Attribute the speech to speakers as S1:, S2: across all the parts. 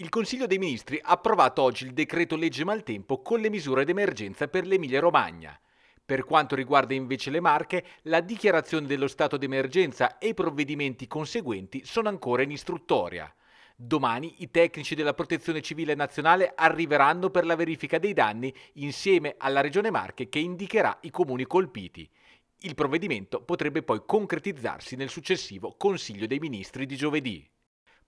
S1: Il Consiglio dei Ministri ha approvato oggi il decreto legge maltempo con le misure d'emergenza per l'Emilia-Romagna. Per quanto riguarda invece le Marche, la dichiarazione dello stato d'emergenza e i provvedimenti conseguenti sono ancora in istruttoria. Domani i tecnici della Protezione Civile Nazionale arriveranno per la verifica dei danni insieme alla Regione Marche che indicherà i comuni colpiti. Il provvedimento potrebbe poi concretizzarsi nel successivo Consiglio dei Ministri di giovedì.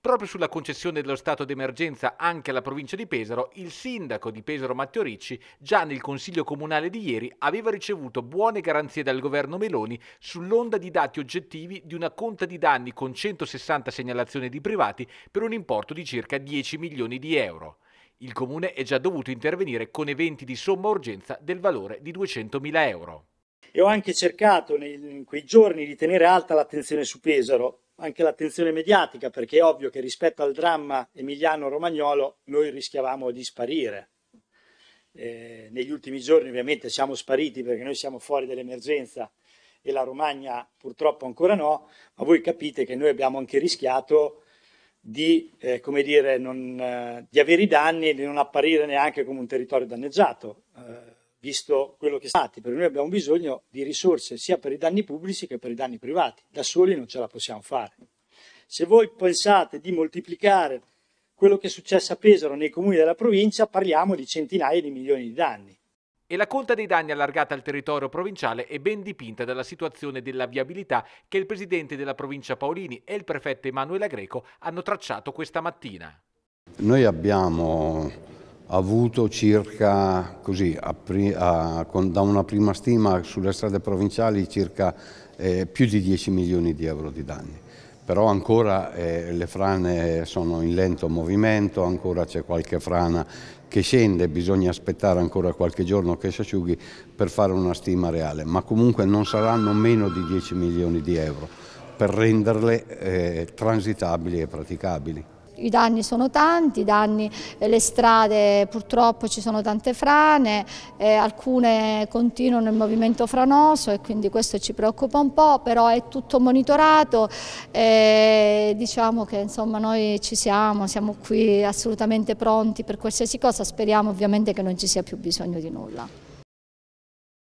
S1: Proprio sulla concessione dello stato d'emergenza anche alla provincia di Pesaro, il sindaco di Pesaro Matteo Ricci già nel consiglio comunale di ieri aveva ricevuto buone garanzie dal governo Meloni sull'onda di dati oggettivi di una conta di danni con 160 segnalazioni di privati per un importo di circa 10 milioni di euro. Il comune è già dovuto intervenire con eventi di somma urgenza del valore di 200 mila euro.
S2: E ho anche cercato in quei giorni di tenere alta l'attenzione su Pesaro, anche l'attenzione mediatica, perché è ovvio che rispetto al dramma emiliano-romagnolo noi rischiavamo di sparire. Eh, negli ultimi giorni ovviamente siamo spariti perché noi siamo fuori dall'emergenza e la Romagna purtroppo ancora no, ma voi capite che noi abbiamo anche rischiato di, eh, dire, non, eh, di avere i danni e di non apparire neanche come un territorio danneggiato. Eh, visto quello che è stato, perché noi abbiamo bisogno di risorse sia per i danni pubblici che per i danni privati, da soli non ce la possiamo fare. Se voi pensate di moltiplicare quello che è successo a Pesaro nei comuni della provincia, parliamo di centinaia di milioni di danni.
S1: E la conta dei danni allargata al territorio provinciale è ben dipinta dalla situazione della viabilità che il presidente della provincia Paolini e il prefetto Emanuele Greco hanno tracciato questa mattina.
S3: Noi abbiamo avuto circa, così, a, a, con, da una prima stima sulle strade provinciali, circa eh, più di 10 milioni di euro di danni. Però ancora eh, le frane sono in lento movimento, ancora c'è qualche frana che scende, bisogna aspettare ancora qualche giorno che si asciughi per fare una stima reale, ma comunque non saranno meno di 10 milioni di euro per renderle eh, transitabili e praticabili.
S4: I danni sono tanti, danni, eh, le strade purtroppo ci sono tante frane, eh, alcune continuano il movimento franoso e quindi questo ci preoccupa un po', però è tutto monitorato e eh, diciamo che insomma noi ci siamo, siamo qui assolutamente pronti per qualsiasi cosa, speriamo ovviamente che non ci sia più bisogno di nulla.